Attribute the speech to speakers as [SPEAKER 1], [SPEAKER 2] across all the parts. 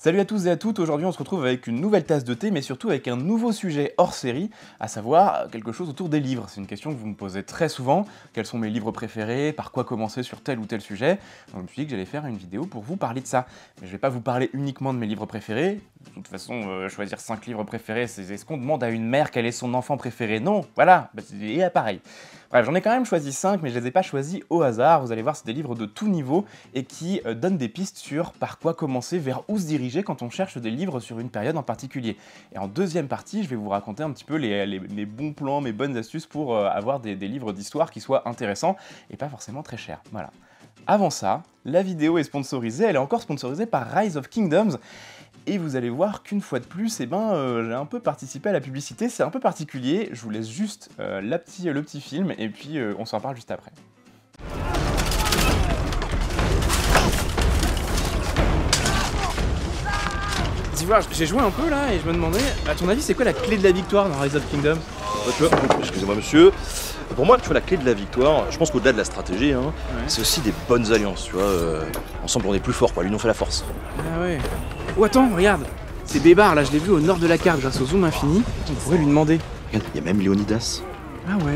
[SPEAKER 1] Salut à tous et à toutes, aujourd'hui on se retrouve avec une nouvelle tasse de thé, mais surtout avec un nouveau sujet hors série, à savoir quelque chose autour des livres. C'est une question que vous me posez très souvent, quels sont mes livres préférés, par quoi commencer sur tel ou tel sujet. Donc je me suis dit que j'allais faire une vidéo pour vous parler de ça. Mais je vais pas vous parler uniquement de mes livres préférés, de toute façon, euh, choisir 5 livres préférés, c'est est-ce qu'on demande à une mère quel est son enfant préféré Non, voilà, bah, et euh, pareil. Bref, j'en ai quand même choisi 5, mais je les ai pas choisis au hasard. Vous allez voir, c'est des livres de tout niveau et qui euh, donnent des pistes sur par quoi commencer, vers où se diriger quand on cherche des livres sur une période en particulier. Et en deuxième partie, je vais vous raconter un petit peu mes bons plans, mes bonnes astuces pour avoir des, des livres d'histoire qui soient intéressants et pas forcément très chers. Voilà. Avant ça, la vidéo est sponsorisée, elle est encore sponsorisée par Rise of Kingdoms et vous allez voir qu'une fois de plus, et eh ben, euh, j'ai un peu participé à la publicité, c'est un peu particulier, je vous laisse juste euh, petit, le petit film et puis euh, on s'en parle juste après. voir, j'ai joué un peu là et je me demandais, à ton avis, c'est quoi la clé de la victoire dans Rise of Kingdom Excusez-moi monsieur, pour moi, tu vois, la clé de la victoire, je pense qu'au-delà de la stratégie, hein, c'est aussi des bonnes alliances, tu vois. ensemble, on est plus fort, Lui, nous fait la force. Ah ouais. Oh attends, regarde C'est Bébar, là je l'ai vu au nord de la carte grâce au zoom infini. On pourrait lui demander. Regarde, il y a même Léonidas. Ah ouais.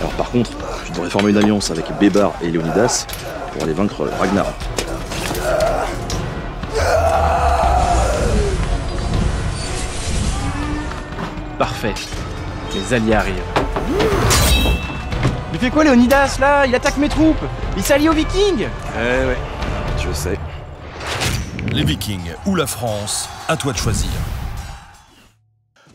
[SPEAKER 1] Alors par contre, je devrais former une alliance avec Bébar et Léonidas pour aller vaincre Ragnar. Parfait. Les alliés arrivent. Il fait quoi Leonidas là Il attaque mes troupes Il s'allie aux vikings Eh ouais, le sais. Les vikings ou la France, à toi de choisir.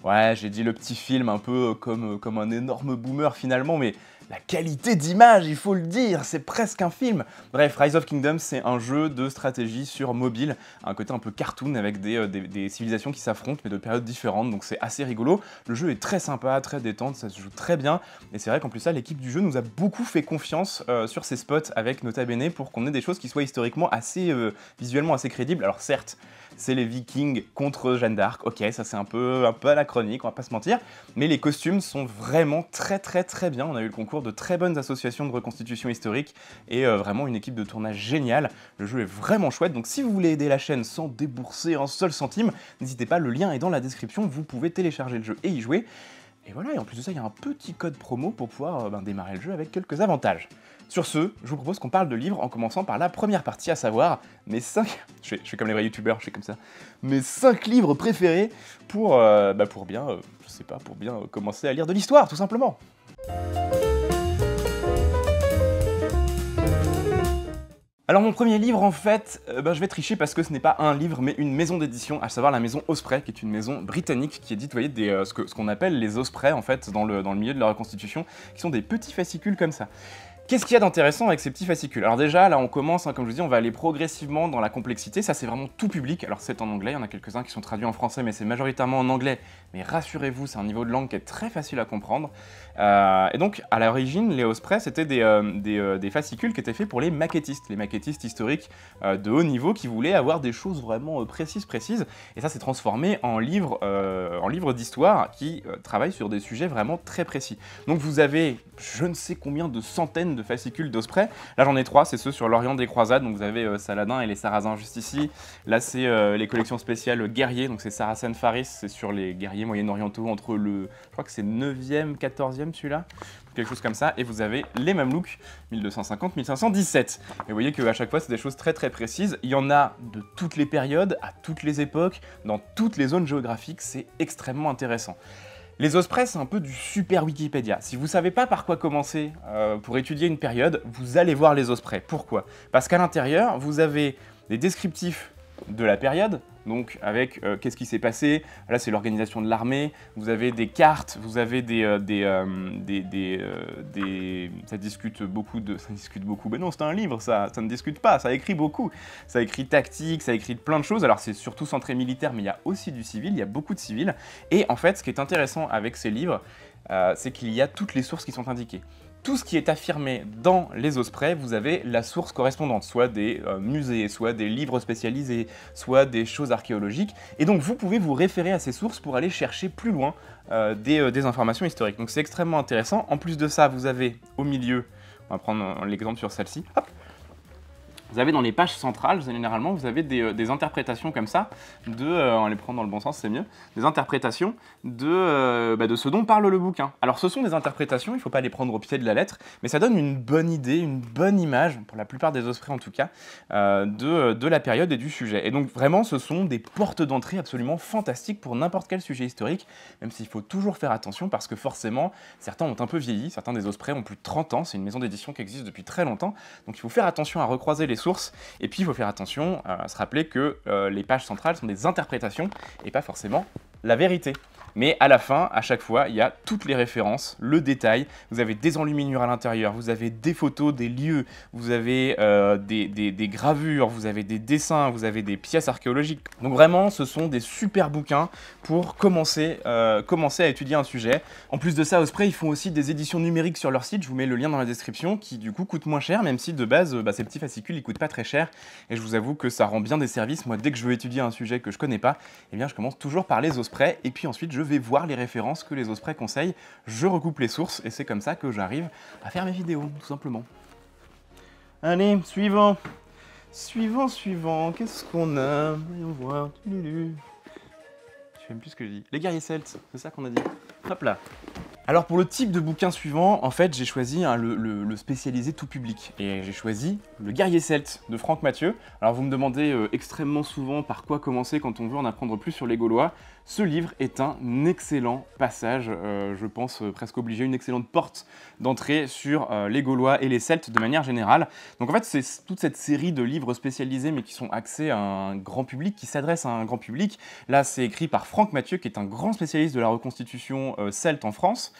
[SPEAKER 1] Ouais, j'ai dit le petit film un peu euh, comme, euh, comme un énorme boomer finalement, mais la qualité d'image, il faut le dire, c'est presque un film. Bref, Rise of Kingdom, c'est un jeu de stratégie sur mobile, un côté un peu cartoon avec euh, des, civilisations qui s'affrontent mais de périodes différentes, donc c'est assez rigolo. Le jeu est très sympa, très détente, ça se joue très bien, et c'est vrai qu'en plus ça, l'équipe du jeu nous a beaucoup fait confiance euh, sur ces spots avec Nota Bene pour qu'on ait des choses qui soient historiquement assez euh, visuellement assez crédibles. Alors certes, c'est les Vikings contre Jeanne d'Arc. Ok, ça c'est un peu, un peu chronique, on va pas se mentir. Mais les costumes sont vraiment très très très bien. On a eu le concours de très bonnes associations de reconstitution historique et euh, vraiment une équipe de tournage géniale. Le jeu est vraiment chouette, donc si vous voulez aider la chaîne sans débourser un seul centime, n'hésitez pas, le lien est dans la description, vous pouvez télécharger le jeu et y jouer. Et voilà, et en plus de ça, il y a un petit code promo pour pouvoir euh, ben, démarrer le jeu avec quelques avantages. Sur ce, je vous propose qu'on parle de livres en commençant par la première partie, à savoir mes 5... Je fais, comme les vrais youtubeurs, je fais comme ça. Mes 5 livres préférés pour, euh, bah pour bien, euh, je sais pas, pour bien commencer à lire de l'histoire, tout simplement. Alors mon premier livre en fait, euh, ben, je vais tricher parce que ce n'est pas un livre mais une maison d'édition, à savoir la maison Osprey, qui est une maison britannique qui édite, vous voyez, euh, ce qu'on appelle les Osprey en fait dans le, milieu de la reconstitution, qui sont des petits fascicules comme ça. Qu'est-ce qu'il y a d'intéressant avec ces petits fascicules Alors déjà, là, on commence, hein, comme je vous dis, on va aller progressivement dans la complexité. Ça, c'est vraiment tout public. Alors, c'est en anglais, il y en a quelques-uns qui sont traduits en français, mais c'est majoritairement en anglais mais rassurez-vous, c'est un niveau de langue qui est très facile à comprendre. Euh, et donc, à l'origine, les Osprey, c'était euh, euh, des, fascicules qui étaient faits pour les maquettistes, les maquettistes historiques de haut niveau qui voulaient avoir des choses vraiment précises, précises. Et ça s'est transformé en livre, en livre d'histoire qui travaille sur des sujets vraiment très précis. Donc, vous avez je ne sais combien de centaines de fascicules d'Osprey. Là, j'en ai trois, c'est ceux sur l'Orient des Croisades. Donc, vous avez Saladin et les Sarrasins juste ici. Là, c'est les collections spéciales guerriers. Donc, c'est Saracen Faris, c'est sur les guerriers moyen-orientaux entre le, je crois que c'est 9e, 14e celui-là, quelque chose comme ça, et vous avez les mêmes looks, 1250, 1517. Et vous voyez qu'à chaque fois, c'est des choses très très précises. Il y en a de toutes les périodes, à toutes les époques, dans toutes les zones géographiques, c'est extrêmement intéressant. Les Osprey, c'est un peu du super Wikipédia. Si vous savez pas par quoi commencer euh, pour étudier une période, vous allez voir les Osprey. Pourquoi Parce qu'à l'intérieur, vous avez des descriptifs de la période, donc avec euh, qu'est-ce qui s'est passé Là, c'est l'organisation de l'armée. Vous avez des cartes, vous avez des euh, euh, ça discute beaucoup de ça discute beaucoup. Mais non, c'est un livre, ça ça ne discute pas. Ça écrit beaucoup. Ça écrit tactique, ça écrit plein de choses. Alors c'est surtout centré militaire, mais il y a aussi du civil. Il y a beaucoup de civils. Et en fait, ce qui est intéressant avec ces livres, c'est qu'il y a toutes les sources qui sont indiquées tout ce qui est affirmé dans les ospreys, vous avez la source correspondante, soit des euh, musées, soit des livres spécialisés, soit des choses archéologiques, et donc vous pouvez vous référer à ces sources pour aller chercher plus loin euh, des, euh, des, informations historiques. Donc c'est extrêmement intéressant. En plus de ça, vous avez au milieu, on va prendre l'exemple sur celle-ci, hop, vous avez dans les pages centrales, généralement, vous avez des, euh, interprétations comme ça, de, on euh, les prend dans le bon sens, c'est mieux, des interprétations de, euh, bah, de ce dont parle le bouquin. Alors ce sont des interprétations, il ne faut pas les prendre au pied de la lettre, mais ça donne une bonne idée, une bonne image, pour la plupart des ospreys en tout cas, de, la période et du sujet. Et donc vraiment, ce sont des portes d'entrée absolument fantastiques pour n'importe quel sujet historique, même s'il faut toujours faire attention parce que forcément, certains ont un peu vieilli, certains des ospreys ont plus de 30 ans, c'est une maison d'édition qui existe depuis très longtemps, donc il faut faire attention à recroiser les et puis, il faut faire attention à se rappeler que euh, les pages centrales sont des interprétations et pas forcément la vérité. Mais à la fin, à chaque fois, il y a toutes les références, le détail. Vous avez des enluminures à l'intérieur, vous avez des photos, des lieux, vous avez euh, des, gravures, vous avez des dessins, vous avez des pièces archéologiques. Donc vraiment, ce sont des super bouquins pour commencer, euh, commencer à étudier un sujet. En plus de ça, Osprey, ils font aussi des éditions numériques sur leur site, je vous mets le lien dans la description, qui du coup coûte moins cher, même si de base, bah, ces petits fascicules, ils coûtent pas très cher. Et je vous avoue que ça rend bien des services. Moi, dès que je veux étudier un sujet que je connais pas, eh bien, je commence toujours par les Osprey, et puis ensuite, je vais voir les références que les ospreys conseillent, je recoupe les sources et c'est comme ça que j'arrive à faire mes vidéos, tout simplement. Allez, suivant Suivant, suivant, qu'est-ce qu'on a Voyons voir. Je plus ce que je dis. Les guerriers celtes, c'est ça qu'on a dit. Hop là alors pour le type de bouquin suivant, en fait j'ai choisi hein, le, spécialisé tout public et j'ai choisi Le Guerrier Celte de Franck Mathieu. Alors vous me demandez euh, extrêmement souvent par quoi commencer quand on veut en apprendre plus sur les Gaulois. Ce livre est un excellent passage, euh, je pense euh, presque obligé, une excellente porte d'entrée sur euh, les Gaulois et les Celtes de manière générale. Donc en fait, c'est toute cette série de livres spécialisés mais qui sont axés à un grand public, qui s'adressent à un grand public. Là, c'est écrit par Franck Mathieu, qui est un grand spécialiste de la reconstitution celte en France,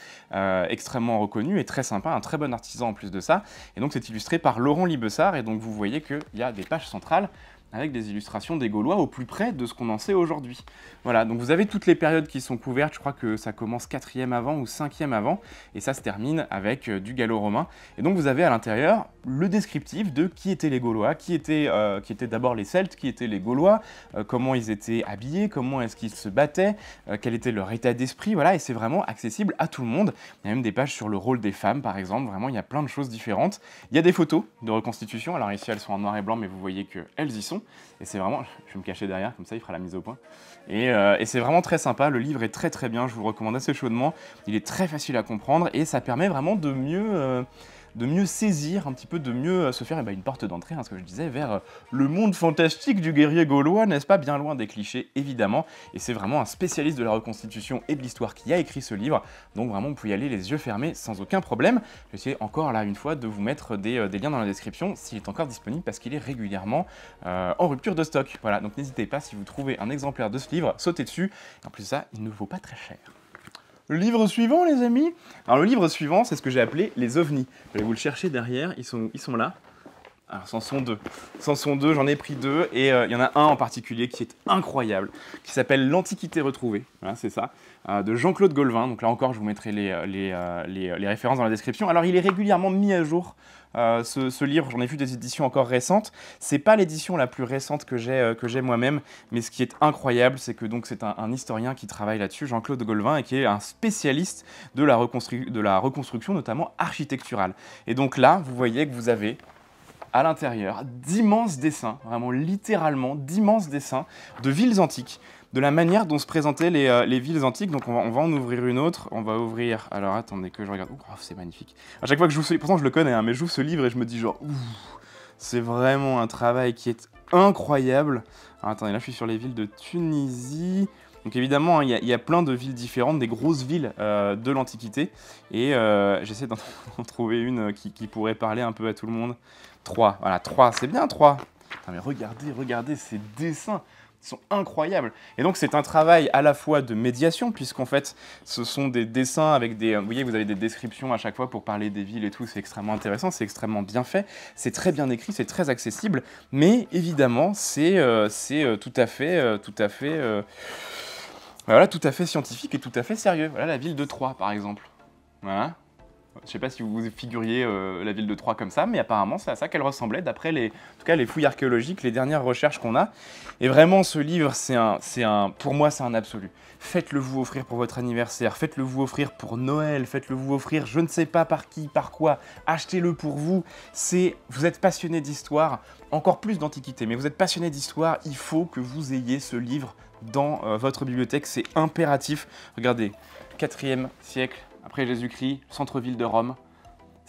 [SPEAKER 1] extrêmement reconnu et très sympa, un très bon artisan en plus de ça. Et donc c'est illustré par Laurent Libessard, et donc vous voyez qu'il y a des pages centrales avec des illustrations des Gaulois au plus près de ce qu'on en sait aujourd'hui. Voilà, donc vous avez toutes les périodes qui sont couvertes, je crois que ça commence 4e avant ou 5e avant, et ça se termine avec euh, du gallo-romain. Et donc vous avez à l'intérieur le descriptif de qui étaient les Gaulois, qui étaient, euh, qui étaient d'abord les Celtes, qui étaient les Gaulois, euh, comment ils étaient habillés, comment est-ce qu'ils se battaient, euh, quel était leur état d'esprit, voilà, et c'est vraiment accessible à tout le monde. Il y a même des pages sur le rôle des femmes, par exemple, vraiment, il y a plein de choses différentes. Il y a des photos de reconstitution, alors ici elles sont en noir et blanc, mais vous voyez qu'elles y sont, et c'est vraiment, je vais me cacher derrière, comme ça il fera la mise au point. Et, et c'est vraiment très sympa, le livre est très très bien, je vous recommande assez chaudement, il est très facile à comprendre, et ça permet vraiment de mieux de mieux saisir, un petit peu de mieux euh, se faire eh ben, une porte d'entrée, hein, ce que je disais, vers euh, le monde fantastique du guerrier gaulois, n'est-ce pas Bien loin des clichés, évidemment. Et c'est vraiment un spécialiste de la reconstitution et de l'histoire qui a écrit ce livre. Donc vraiment, vous pouvez y aller les yeux fermés sans aucun problème. J'essaie encore là une fois de vous mettre des, euh, liens dans la description s'il est encore disponible parce qu'il est régulièrement en rupture de stock. Voilà, donc n'hésitez pas si vous trouvez un exemplaire de ce livre, sautez dessus. En plus ça, il ne vaut pas très cher. Le livre suivant, les amis Alors, le livre suivant, c'est ce que j'ai appelé les ovnis. Je vais vous le chercher derrière, ils sont, ils sont là. Alors, c'en sont deux. j'en ai pris deux, et euh, il y en a un en particulier qui est incroyable, qui s'appelle L'Antiquité retrouvée, c'est ça, euh, de Jean-Claude Golvin. Donc là encore, je vous mettrai euh, les, références dans la description. Alors, il est régulièrement mis à jour, ce, livre, j'en ai vu des éditions encore récentes. C'est pas l'édition la plus récente que j'ai, que j'ai moi-même, mais ce qui est incroyable, c'est que donc c'est un, historien qui travaille là-dessus, Jean-Claude Golvin, et qui est un spécialiste de la, de la reconstruction, notamment architecturale. Et donc là, vous voyez que vous avez à l'intérieur d'immenses dessins, vraiment littéralement d'immenses dessins de villes antiques, de la manière dont se présentaient les, euh, villes antiques. Donc on va, en ouvrir une autre. On va ouvrir. Alors attendez que je regarde. Oh, c'est magnifique. À chaque fois que je vous ce... pourtant je le connais, hein, mais je joue ce livre et je me dis genre, c'est vraiment un travail qui est incroyable. Alors, attendez, là je suis sur les villes de Tunisie. Donc évidemment, hein, il y, a plein de villes différentes, des grosses villes euh, de l'Antiquité. Et euh, j'essaie d'en trouver une euh, qui, pourrait parler un peu à tout le monde. Trois, voilà, trois, c'est bien trois mais regardez, regardez ces dessins sont incroyables. Et donc c'est un travail à la fois de médiation, puisqu'en fait ce sont des dessins avec des... Vous voyez, vous avez des descriptions à chaque fois pour parler des villes et tout, c'est extrêmement intéressant, c'est extrêmement bien fait, c'est très bien écrit, c'est très accessible, mais évidemment c'est tout à fait... tout à fait voilà, tout à fait scientifique et tout à fait sérieux. Voilà la ville de Troyes, par exemple. Je ne sais pas si vous vous figuriez euh, la ville de Troyes comme ça, mais apparemment c'est à ça qu'elle ressemblait d'après les, tout cas, les fouilles archéologiques, les dernières recherches qu'on a. Et vraiment, ce livre, c'est un, c'est un, pour moi, c'est un absolu. Faites-le vous offrir pour votre anniversaire, faites-le vous offrir pour Noël, faites-le vous offrir, je ne sais pas par qui, par quoi, achetez-le pour vous. C'est, vous êtes passionné d'histoire, encore plus d'antiquité, mais vous êtes passionné d'histoire, il faut que vous ayez ce livre dans euh, votre bibliothèque, c'est impératif. Regardez, 4e siècle après Jésus-Christ, centre-ville de Rome,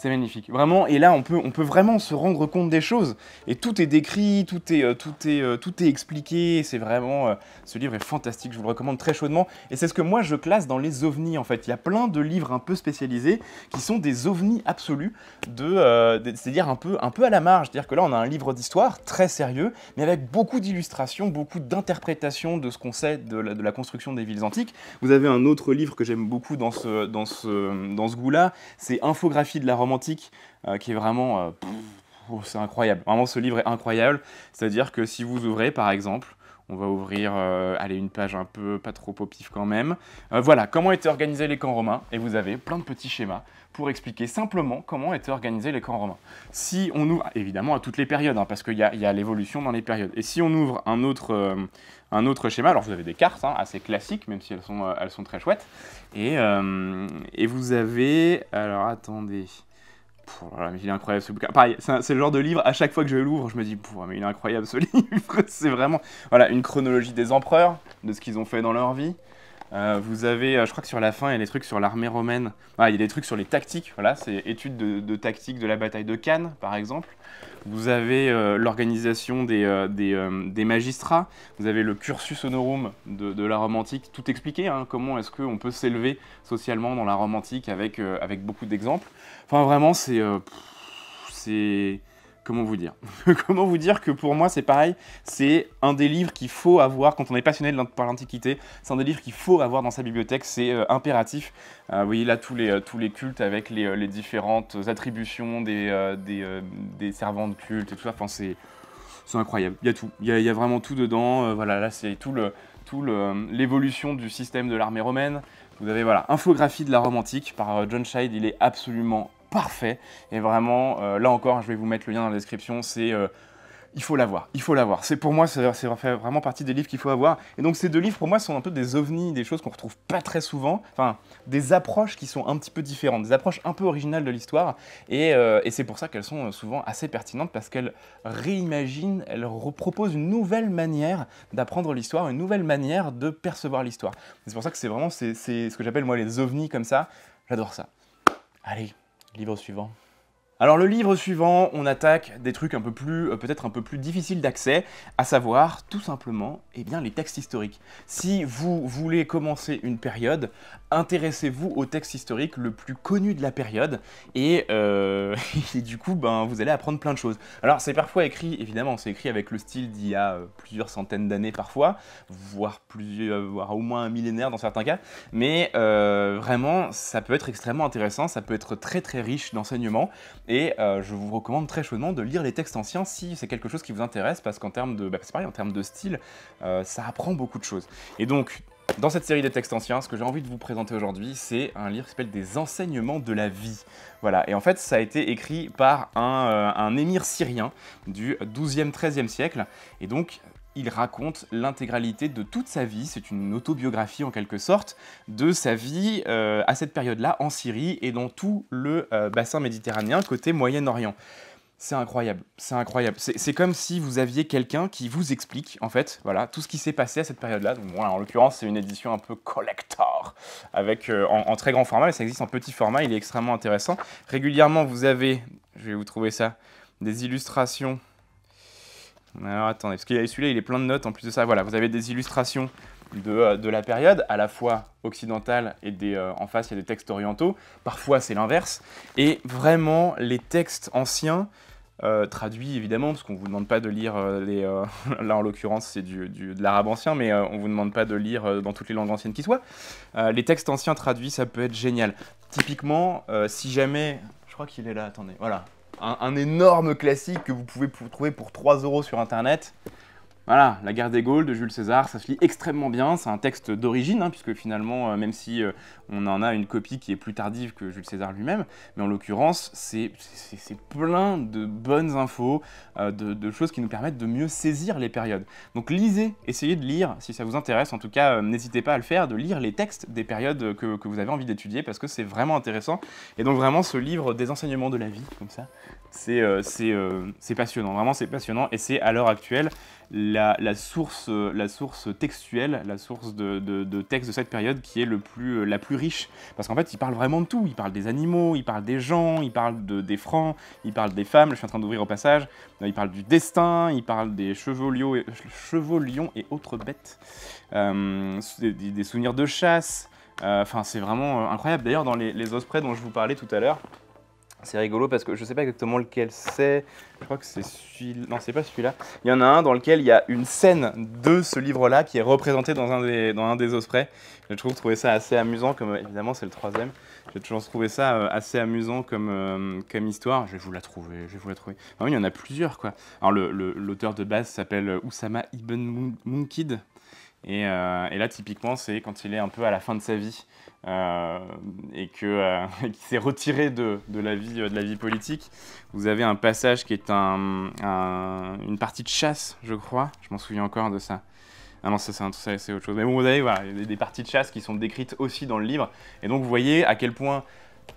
[SPEAKER 1] magnifique, vraiment. Et là, on peut, on peut vraiment se rendre compte des choses. Et tout est décrit, tout est, euh, tout est, euh, tout est expliqué. C'est vraiment, euh, ce livre est fantastique. Je vous le recommande très chaudement. Et c'est ce que moi je classe dans les ovnis en fait. Il y a plein de livres un peu spécialisés qui sont des ovnis absolus, de, c'est-à-dire un peu, un peu à la marge. cest dire que là, on a un livre d'histoire très sérieux, mais avec beaucoup d'illustrations, beaucoup d'interprétations de ce qu'on sait de la, construction des villes antiques. Vous avez un autre livre que j'aime beaucoup dans ce, dans ce, dans ce goût-là. C'est Infographie de la romance antique, euh, qui est vraiment. Euh, oh, c'est incroyable. Vraiment, ce livre est incroyable. C'est-à-dire que si vous ouvrez, par exemple, on va ouvrir, euh, allez, une page un peu pas trop au pif quand même. voilà, comment étaient organisés les camps romains. Et vous avez plein de petits schémas pour expliquer simplement comment étaient organisés les camps romains. Si on ouvre, évidemment à toutes les périodes, hein, parce qu'il y a, a l'évolution dans les périodes. Et si on ouvre un autre, un autre schéma, alors vous avez des cartes hein, assez classiques, même si elles sont, elles sont très chouettes. Et, et vous avez, alors attendez, Oh mais il est incroyable ce bouquin. Pareil, c'est le genre de livre, à chaque fois que je l'ouvre, je me dis, mais il est incroyable ce livre. c'est vraiment voilà, une chronologie des empereurs, de ce qu'ils ont fait dans leur vie, euh, vous avez, euh, je crois que sur la fin, il y a des trucs sur l'armée romaine. il y a des trucs sur les tactiques. Voilà, c'est études de, tactique de la bataille de Cannes, par exemple. Vous avez euh, l'organisation des, des, magistrats. Vous avez le cursus honorum de, de la Rome antique. Tout expliqué. Hein, comment est-ce qu'on peut s'élever socialement dans la Rome antique avec, avec beaucoup d'exemples. Enfin, vraiment, c'est c'est comment vous dire Comment vous dire que pour moi c'est pareil, c'est un des livres qu'il faut avoir quand on est passionné par l'Antiquité, c'est un des livres qu'il faut avoir dans sa bibliothèque, c'est euh, impératif. Euh, vous voyez là tous les, euh, tous les cultes avec les, différentes attributions des, des, servants de culte et tout ça, enfin c'est incroyable, il y a tout, il y a, vraiment tout dedans, voilà là c'est tout le tout l'évolution du système de l'armée romaine. Vous avez voilà, infographie de la Rome antique par John Scheid, il est absolument parfait. Et vraiment, euh, là encore, je vais vous mettre le lien dans la description. C'est euh, il faut l'avoir, il faut l'avoir. C'est pour moi, c'est vraiment partie des livres qu'il faut avoir. Et donc ces deux livres, pour moi, sont un peu des ovnis, des choses qu'on retrouve pas très souvent. Enfin, des approches qui sont un petit peu différentes, des approches un peu originales de l'histoire. Et, euh, c'est pour ça qu'elles sont souvent assez pertinentes parce qu'elles réimaginent, elles proposent une nouvelle manière d'apprendre l'histoire, une nouvelle manière de percevoir l'histoire. C'est pour ça que c'est vraiment c'est ce que j'appelle moi les ovnis comme ça. J'adore ça. Allez, Livre suivant. Alors le livre suivant, on attaque des trucs un peu plus, euh, peut-être un peu plus difficiles d'accès, à savoir tout simplement eh bien, les textes historiques. Si vous voulez commencer une période, intéressez-vous au texte historique le plus connu de la période et, euh, du coup ben, vous allez apprendre plein de choses. Alors c'est parfois écrit, évidemment c'est écrit avec le style d'il y a euh, plusieurs centaines d'années parfois, voire, plusieurs, voire au moins un millénaire dans certains cas, mais vraiment ça peut être extrêmement intéressant, ça peut être très très riche d'enseignements et euh, je vous recommande très chaudement de lire les textes anciens si c'est quelque chose qui vous intéresse, parce qu'en termes de, bah, en termes de style, euh, ça apprend beaucoup de choses. Et donc, dans cette série des textes anciens, ce que j'ai envie de vous présenter aujourd'hui, c'est un livre qui s'appelle Des enseignements de la vie. Voilà, et en fait, ça a été écrit par un, euh, un émir syrien du 12e, 13e siècle. Et donc, il raconte l'intégralité de toute sa vie, c'est une autobiographie en quelque sorte, de sa vie euh, à cette période-là en Syrie et dans tout le euh, bassin méditerranéen côté Moyen-Orient. C'est incroyable, c'est incroyable. C'est comme si vous aviez quelqu'un qui vous explique, en fait, voilà, tout ce qui s'est passé à cette période-là. en l'occurrence, c'est une édition un peu collector, avec, euh, en, très grand format, mais ça existe en petit format, il est extrêmement intéressant. Régulièrement, vous avez, je vais vous trouver ça, des illustrations alors attendez, parce a celui-là, il est plein de notes. En plus de ça, voilà, vous avez des illustrations de, euh, la période, à la fois occidentale et des, euh, en face, il y a des textes orientaux. Parfois, c'est l'inverse. Et vraiment, les textes anciens, euh, traduits évidemment, parce qu'on ne vous demande pas de lire les. là, en l'occurrence, c'est du, de l'arabe ancien, mais on ne vous demande pas de lire dans toutes les langues anciennes qui soient. les textes anciens traduits, ça peut être génial. Typiquement, si jamais. Je crois qu'il est là, attendez. Voilà, un, énorme classique que vous pouvez trouver pour 3 euros sur Internet. Voilà, La guerre des Gaules de Jules César, ça se lit extrêmement bien. C'est un texte d'origine, hein, puisque finalement, euh, même si euh, on en a une copie qui est plus tardive que Jules César lui-même, mais en l'occurrence, c'est plein de bonnes infos, euh, de, choses qui nous permettent de mieux saisir les périodes. Donc lisez, essayez de lire, si ça vous intéresse, en tout cas, euh, n'hésitez pas à le faire, de lire les textes des périodes que, vous avez envie d'étudier, parce que c'est vraiment intéressant. Et donc vraiment, ce livre des enseignements de la vie, comme ça, c'est euh, c'est passionnant, vraiment c'est passionnant, et c'est à l'heure actuelle la, source, la source textuelle, la source de, de, de texte de cette période qui est le plus, la plus riche. Parce qu'en fait, il parle vraiment de tout. Il parle des animaux, il parle des gens, il parle de, des francs, il parle des femmes. je suis en train d'ouvrir au passage. Euh, il parle du destin, il parle des chevaux, lions et, chevaux, lions et autres bêtes. Euh, des, souvenirs de chasse. Euh, enfin, c'est vraiment incroyable. D'ailleurs, dans les, les ospreys dont je vous parlais tout à l'heure, c'est rigolo parce que je ne sais pas exactement lequel c'est. Je crois que c'est celui. Non, c'est pas celui-là. Il y en a un dans lequel il y a une scène de ce livre-là qui est représentée dans un des, dans un des ospreys. J'ai toujours trouvé ça assez amusant, comme évidemment c'est le troisième. J'ai toujours trouvé ça euh, assez amusant euh, comme, histoire. Je vais vous la trouver. Je vous la trouver. Enfin, ah il y en a plusieurs quoi. Alors l'auteur le, de base s'appelle Oussama Ibn Munkid. Euh, et, là, typiquement, c'est quand il est un peu à la fin de sa vie euh, et euh, qu'il s'est retiré de, la vie, de la vie politique. Vous avez un passage qui est une partie de chasse, je crois. Je m'en souviens encore de ça. Ah non, ça c'est autre chose. Mais bon, vous avez des, parties de chasse qui sont décrites aussi dans le livre. Et donc vous voyez à quel point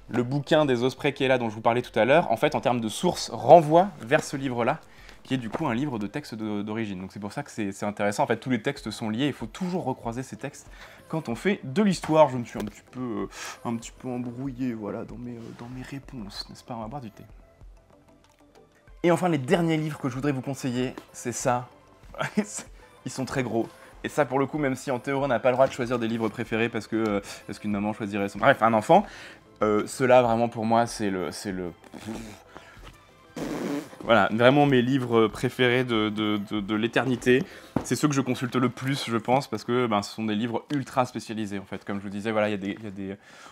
[SPEAKER 1] le bouquin des Osprey qui est là, dont je vous parlais tout à l'heure, en fait en termes de source, renvoie vers ce livre-là qui est du coup un livre de texte d'origine. Donc c'est pour ça que c'est intéressant. En fait, tous les textes sont liés. Il faut toujours recroiser ces textes quand on fait de l'histoire. Je me suis un petit peu, euh, un petit peu embrouillé, voilà, dans mes, euh, dans mes réponses, n'est-ce pas On va boire du thé. Et enfin, les derniers livres que je voudrais vous conseiller, c'est ça. Ils sont très gros. Et ça, pour le coup, même si en théorie, on n'a pas le droit de choisir des livres préférés parce que euh, parce qu'une maman choisirait son. Bref, un enfant. cela, vraiment, pour moi, c'est le, c'est le, voilà, vraiment mes livres préférés de, l'éternité. C'est ceux que je consulte le plus, je pense, parce que ben, ce sont des livres ultra spécialisés, en fait. Comme je vous disais, voilà, y des,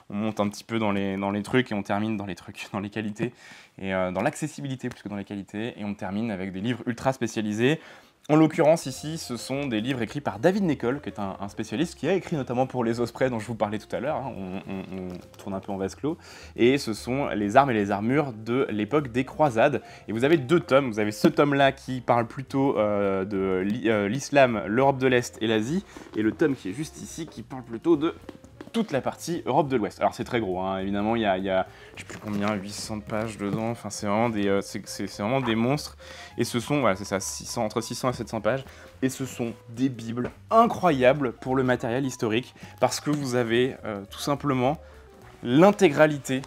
[SPEAKER 1] on monte un petit peu dans les, dans les trucs et on termine dans les trucs, dans les qualités, et euh, dans l'accessibilité plus que dans les qualités, et on termine avec des livres ultra spécialisés. En l'occurrence, ici, ce sont des livres écrits par David Nicole, qui est un, spécialiste qui a écrit notamment pour les ospreys dont je vous parlais tout à l'heure. Hein. On, tourne un peu en vase clos. Et ce sont les armes et les armures de l'époque des croisades. Et vous avez deux tomes. Vous avez ce tome-là qui parle plutôt euh, de euh, l'islam, l'Europe de l'Est et l'Asie. Et le tome qui est juste ici qui parle plutôt de toute la partie Europe de l'Ouest. Alors c'est très gros, hein. évidemment, il y a, y sais plus combien, 800 pages dedans, enfin c'est vraiment, des, euh, des monstres. Et ce sont, voilà, c'est ça, entre 600 et 700 pages. Et ce sont des bibles incroyables pour le matériel historique, parce que vous avez euh, tout simplement l'intégralité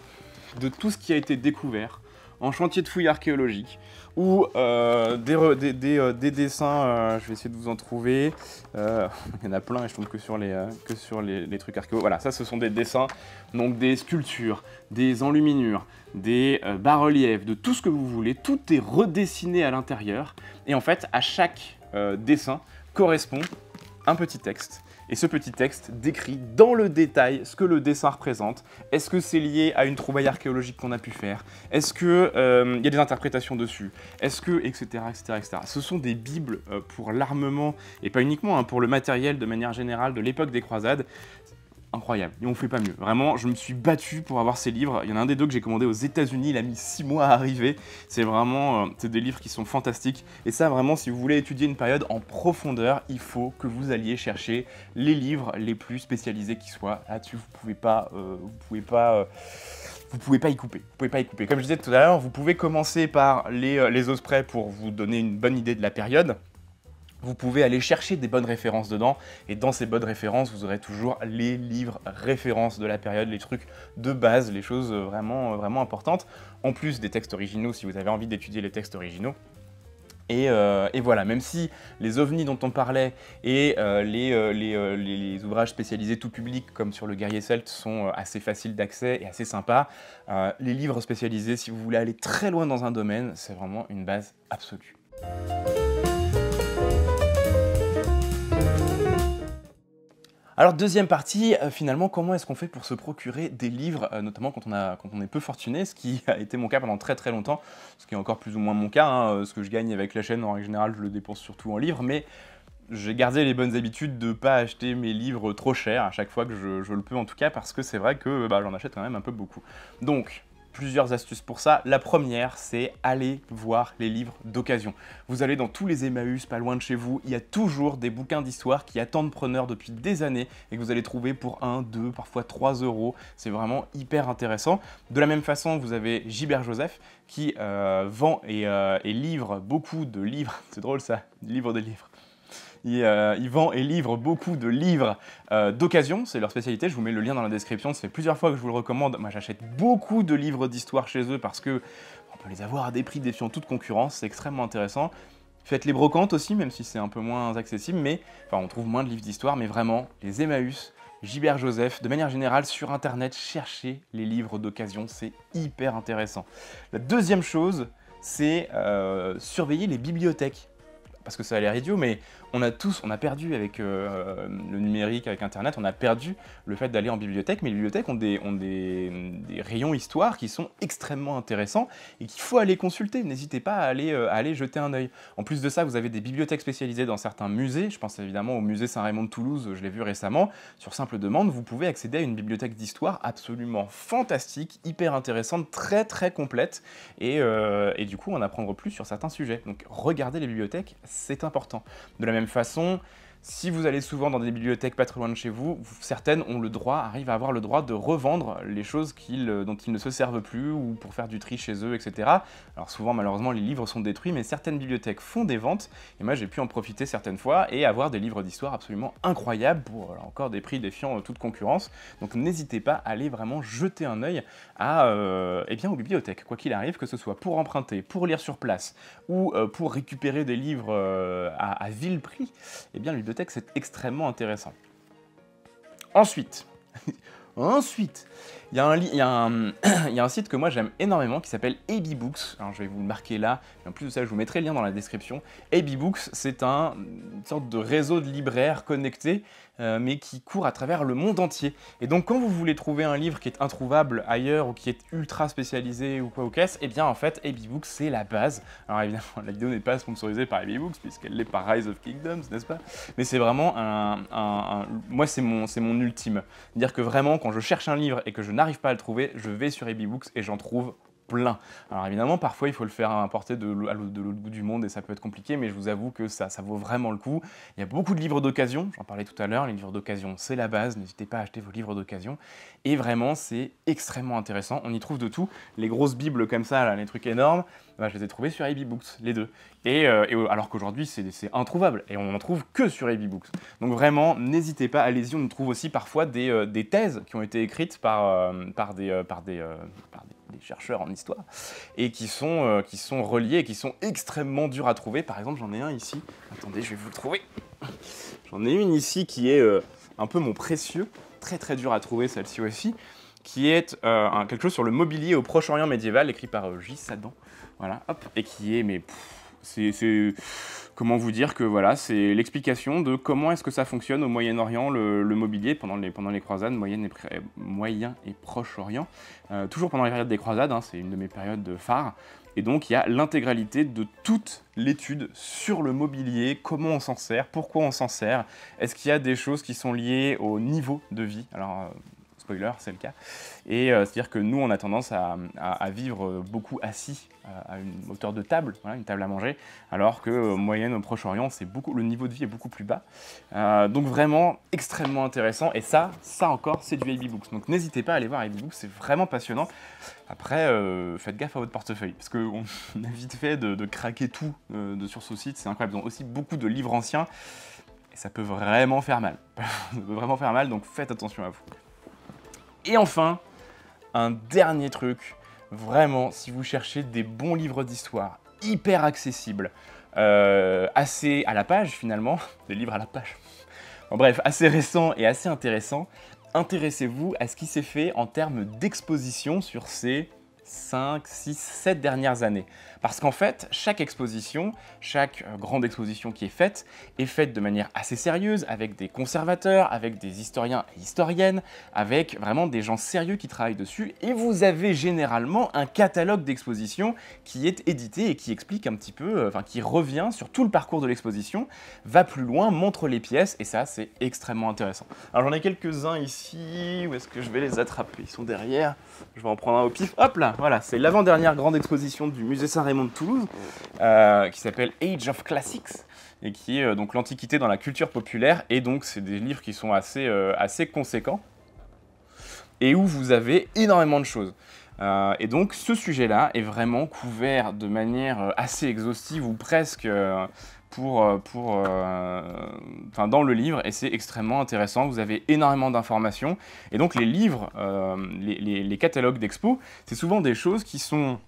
[SPEAKER 1] de tout ce qui a été découvert en chantier de fouilles archéologiques ou euh, euh, des, dessins, euh, je vais essayer de vous en trouver, il y en a plein et je tombe que sur les, que sur les, trucs archéologiques, Voilà, ça ce sont des dessins, donc des sculptures, des enluminures, des bas-reliefs, de tout ce que vous voulez, tout est redessiné à l'intérieur et en fait à chaque dessin correspond un petit texte et ce petit texte décrit dans le détail ce que le dessin représente. Est-ce que c'est lié à une trouvaille archéologique qu'on a pu faire Est-ce qu'il euh, y a des interprétations dessus Est-ce que, etc., etc., etc. Ce sont des bibles euh, pour l'armement, et pas uniquement, hein, pour le matériel de manière générale de l'époque des croisades incroyable. Et on fait pas mieux. Vraiment, je me suis battu pour avoir ces livres. Il y en a un des deux que j'ai commandé aux États-Unis. Il a mis six mois à arriver. C'est vraiment euh, c'est des livres qui sont fantastiques. Et ça, vraiment, si vous voulez étudier une période en profondeur, il faut que vous alliez chercher les livres les plus spécialisés qui soient. Là-dessus, vous pouvez pas, euh, vous pouvez pas. Euh, vous pouvez pas y couper. Vous pouvez pas y couper. Comme je disais tout à l'heure, vous pouvez commencer par les, Ospreys pour vous donner une bonne idée de la période vous pouvez aller chercher des bonnes références dedans. Et dans ces bonnes références, vous aurez toujours les livres références de la période, les trucs de base, les choses euh, vraiment, euh, vraiment importantes. En plus des textes originaux, si vous avez envie d'étudier les textes originaux. Et, euh, voilà, même si les ovnis dont on parlait et les, les, ouvrages spécialisés tout public comme sur le guerrier celte sont assez faciles d'accès et assez sympas, les livres spécialisés, si vous voulez aller très loin dans un domaine, c'est vraiment une base absolue. Alors deuxième partie, euh, finalement, comment est-ce qu'on fait pour se procurer des livres, euh, notamment quand on, a, quand on est peu fortuné, ce qui a été mon cas pendant très très longtemps, ce qui est encore plus ou moins mon cas, hein, euh, ce que je gagne avec la chaîne, en règle générale, je le dépense surtout en livres, mais j'ai gardé les bonnes habitudes de ne pas acheter mes livres trop chers à chaque fois que je, le peux en tout cas, parce que c'est vrai que bah, j'en achète quand même un peu beaucoup. Donc, plusieurs astuces pour ça. La première, c'est aller voir les livres d'occasion. Vous allez dans tous les Emmaüs, pas loin de chez vous, il y a toujours des bouquins d'histoire qui attendent preneur depuis des années et que vous allez trouver pour 1, 2, parfois 3 euros. C'est vraiment hyper intéressant. De la même façon, vous avez Gilbert Joseph qui euh, vend et, euh, et livre beaucoup de livres, c'est drôle ça, livre de livres, euh, ils, vendent et livrent beaucoup de livres euh, d'occasion, c'est leur spécialité. Je vous mets le lien dans la description. Ça fait plusieurs fois que je vous le recommande. Moi, j'achète beaucoup de livres d'histoire chez eux parce que on peut les avoir à des prix défiant toute concurrence. C'est extrêmement intéressant. Faites les brocantes aussi, même si c'est un peu moins accessible, mais enfin, on trouve moins de livres d'histoire. Mais vraiment, les Emmaüs, Gilbert Joseph. De manière générale, sur Internet, cherchez les livres d'occasion, c'est hyper intéressant. La deuxième chose, c'est euh, surveiller les bibliothèques. Parce que ça a l'air idiot, mais on a tous, on a perdu avec euh, le numérique, avec Internet, on a perdu le fait d'aller en bibliothèque, mais les bibliothèques ont, des, des, rayons histoire qui sont extrêmement intéressants et qu'il faut aller consulter. N'hésitez pas à aller, euh, aller jeter un œil. En plus de ça, vous avez des bibliothèques spécialisées dans certains musées. Je pense évidemment au musée Saint-Raymond de Toulouse, je l'ai vu récemment. Sur simple demande, vous pouvez accéder à une bibliothèque d'histoire absolument fantastique, hyper intéressante, très très complète et, euh, du coup en apprendre plus sur certains sujets. Donc regardez les bibliothèques, c'est important même façon. Si vous allez souvent dans des bibliothèques pas loin de chez vous, certaines ont le droit, arrivent à avoir le droit de revendre les choses euh, dont ils ne se servent plus ou pour faire du tri chez eux, etc. Alors souvent, malheureusement, les livres sont détruits, mais certaines bibliothèques font des ventes, et moi j'ai pu en profiter certaines fois et avoir des livres d'histoire absolument incroyables pour encore des prix défiant euh, toute concurrence. Donc n'hésitez pas à aller vraiment jeter un œil à, euh, eh bien, aux bibliothèques, quoi qu'il arrive, que ce soit pour emprunter, pour lire sur place ou pour récupérer des livres à, vil prix, eh bien, texte est extrêmement intéressant. Ensuite, ensuite, il y, a un, site que moi j'aime énormément qui s'appelle AB Alors, je vais vous le marquer là, mais en plus de ça, je vous mettrai le lien dans la description. AB c'est un, une sorte de réseau de libraires connectés, euh, mais qui court à travers le monde entier. Et donc, quand vous voulez trouver un livre qui est introuvable ailleurs ou qui est ultra spécialisé ou quoi ou qu'est-ce, eh bien en fait, AB c'est la base. Alors évidemment, la vidéo n'est pas sponsorisée par AB puisqu'elle l'est par Rise of Kingdoms, n'est-ce pas Mais c'est vraiment un, Moi, c'est mon, mon ultime. C'est-à-dire que vraiment, quand je cherche un livre et que je n'arrive pas à le trouver, je vais sur Ebooks et j'en trouve plein. Alors évidemment, parfois, il faut le faire importer de, l'autre bout du monde et ça peut être compliqué, mais je vous avoue que ça, vaut vraiment le coup. Il y a beaucoup de livres d'occasion, j'en parlais tout à l'heure, les livres d'occasion, c'est la base, n'hésitez pas à acheter vos livres d'occasion. Et vraiment, c'est extrêmement intéressant, on y trouve de tout. Les grosses bibles comme ça, les trucs énormes, bah, je les ai trouvés sur AB les deux. Et, euh, alors qu'aujourd'hui, c'est introuvable, et on n'en trouve que sur AB Donc vraiment, n'hésitez pas, allez-y, on trouve aussi parfois euh, des, thèses qui ont été écrites par des, euh, par des des chercheurs en histoire, et qui sont, euh, qui sont reliés et qui sont extrêmement durs à trouver. Par exemple, j'en ai un ici. Attendez, je vais vous le trouver. J'en ai une ici qui est euh, un peu mon précieux, très très dur à trouver celle-ci aussi, qui est euh, quelque chose sur le mobilier au Proche-Orient médiéval, écrit par J. Sadan. Voilà, hop, et qui est, mais c'est comment vous dire que voilà, c'est l'explication de comment est-ce que ça fonctionne au Moyen-Orient, le, mobilier pendant les, pendant les croisades, Moyen et, Proche-Orient. Euh, toujours pendant les périodes des croisades, hein, c'est une de mes périodes phares. Et donc il y a l'intégralité de toute l'étude sur le mobilier, comment on s'en sert, pourquoi on s'en sert, est-ce qu'il y a des choses qui sont liées au niveau de vie. Alors, euh, c'est le cas. Et euh, c'est-à-dire que nous, on a tendance à, vivre beaucoup assis euh, à, une hauteur de table, voilà, une table à manger, alors que euh, moyenne au Proche-Orient, c'est beaucoup, le niveau de vie est beaucoup plus bas. donc vraiment extrêmement intéressant. Et ça, ça encore, c'est du AB Books. Donc n'hésitez pas à aller voir AB Books, c'est vraiment passionnant. Après, faites gaffe à votre portefeuille, parce qu'on a vite fait de, craquer tout de, sur ce site, c'est incroyable. Ils ont aussi beaucoup de livres anciens ça peut vraiment faire mal. vraiment faire mal, donc faites attention à vous. Et enfin, un dernier truc, vraiment, si vous cherchez des bons livres d'histoire, hyper accessibles, euh, assez à la page finalement, des livres à la page, en bref, assez récents et assez intéressants, intéressez-vous à ce qui s'est fait en termes d'exposition sur ces 5, 6, 7 dernières années. Parce qu'en fait, chaque exposition, chaque euh, grande exposition qui est faite, est faite de manière assez sérieuse, avec des conservateurs, avec des historiens et historiennes, avec vraiment des gens sérieux qui travaillent dessus, et vous avez généralement un catalogue d'expositions qui est édité et qui explique un petit peu, euh, enfin qui revient sur tout le parcours de l'exposition, va plus loin, montre les pièces, et ça c'est extrêmement intéressant. Alors j'en ai quelques-uns ici, où est-ce que je vais les attraper Ils sont derrière, je vais en prendre un au pif, hop là voilà, c'est l'avant-dernière grande exposition du musée Saint-Raymond de Toulouse, euh, qui s'appelle Age of Classics, et qui est euh, donc l'antiquité dans la culture populaire. Et donc, c'est des livres qui sont assez, euh, assez conséquents, et où vous avez énormément de choses. et donc ce sujet-là est vraiment couvert de manière assez exhaustive ou presque pour, euh, pour, euh, dans le livre et c'est extrêmement intéressant. Vous avez énormément d'informations et donc les livres, euh, les, les, catalogues d'expo c'est souvent des choses qui sont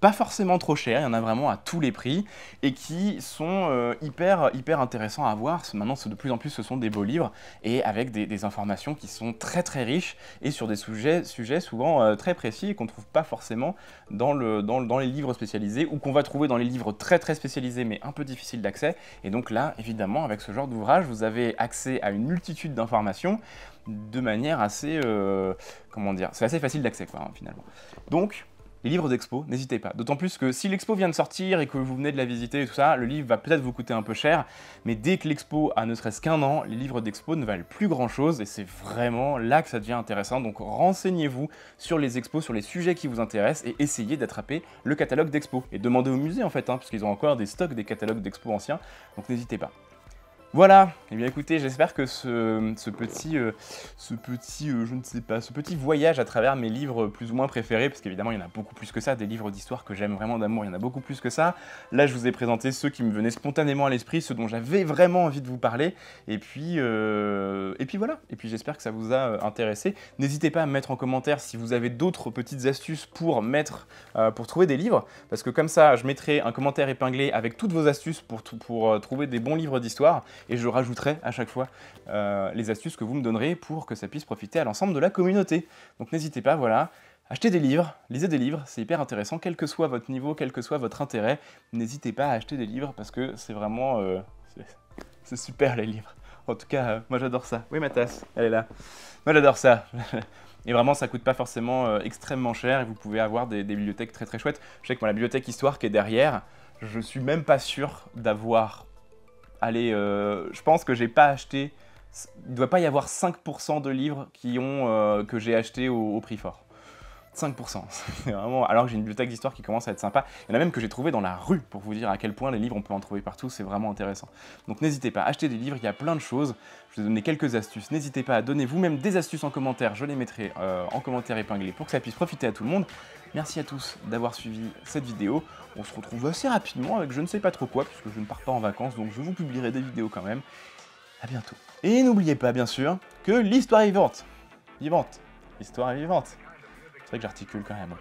[SPEAKER 1] pas forcément trop cher, il y en a vraiment à tous les prix, et qui sont euh, hyper, hyper intéressants à voir. Maintenant, de plus en plus, ce sont des beaux livres, et avec des, informations qui sont très très riches, et sur des sujets, sujets souvent euh, très précis, et qu'on ne trouve pas forcément dans, le, dans, les livres spécialisés, ou qu'on va trouver dans les livres très très spécialisés, mais un peu difficiles d'accès. Et donc là, évidemment, avec ce genre d'ouvrage, vous avez accès à une multitude d'informations, de manière assez... Euh, comment dire C'est assez facile d'accès, quoi, hein, finalement. Donc les livres d'expo, n'hésitez pas. D'autant plus que si l'expo vient de sortir et que vous venez de la visiter et tout ça, le livre va peut-être vous coûter un peu cher, mais dès que l'expo a ne serait-ce qu'un an, les livres d'expo ne valent plus grand-chose et c'est vraiment là que ça devient intéressant. Donc renseignez-vous sur les expos, sur les sujets qui vous intéressent et essayez d'attraper le catalogue d'expo. Et demandez au musée en fait, puisqu'ils hein, parce ont encore des stocks des catalogues d'expo anciens, donc n'hésitez pas. Voilà, et eh bien écoutez, j'espère que ce, petit, ce petit euh, euh, je ne sais pas, ce petit voyage à travers mes livres plus ou moins préférés, parce qu'évidemment il y en a beaucoup plus que ça, des livres d'histoire que j'aime vraiment d'amour, il y en a beaucoup plus que ça. Là je vous ai présenté ceux qui me venaient spontanément à l'esprit, ceux dont j'avais vraiment envie de vous parler, et puis, euh, et puis voilà, et puis j'espère que ça vous a intéressé. N'hésitez pas à me mettre en commentaire si vous avez d'autres petites astuces pour mettre, pour trouver des livres, parce que comme ça je mettrai un commentaire épinglé avec toutes vos astuces pour, pour trouver des bons livres d'histoire et je rajouterai à chaque fois euh, les astuces que vous me donnerez pour que ça puisse profiter à l'ensemble de la communauté. Donc n'hésitez pas, voilà. Achetez des livres, lisez des livres, c'est hyper intéressant, quel que soit votre niveau, quel que soit votre intérêt, n'hésitez pas à acheter des livres parce que c'est vraiment... Euh, c'est super les livres. En tout cas, euh, moi j'adore ça. Oui ma tasse, elle est là. Moi j'adore ça. Et vraiment, ça coûte pas forcément extrêmement cher et vous pouvez avoir des, bibliothèques très très chouettes. Je sais que moi, la bibliothèque histoire qui est derrière, je suis même pas sûr d'avoir allez, euh, je pense que j'ai pas acheté. Il ne doit pas y avoir 5% de livres qui ont, euh, que j'ai acheté au, prix fort. 5%, vraiment. Alors que j'ai une bibliothèque d'histoire qui commence à être sympa. Il y en a même que j'ai trouvé dans la rue pour vous dire à quel point les livres on peut en trouver partout, c'est vraiment intéressant. Donc n'hésitez pas, à acheter des livres, il y a plein de choses. Je vous donner quelques astuces. N'hésitez pas à donner vous-même des astuces en commentaire, je les mettrai euh, en commentaire épinglé pour que ça puisse profiter à tout le monde. Merci à tous d'avoir suivi cette vidéo. On se retrouve assez rapidement avec je ne sais pas trop quoi, puisque je ne pars pas en vacances, donc je vous publierai des vidéos quand même. A bientôt. Et n'oubliez pas, bien sûr, que l'histoire est vivante. Vivante. L'histoire est vivante. C'est vrai que j'articule quand même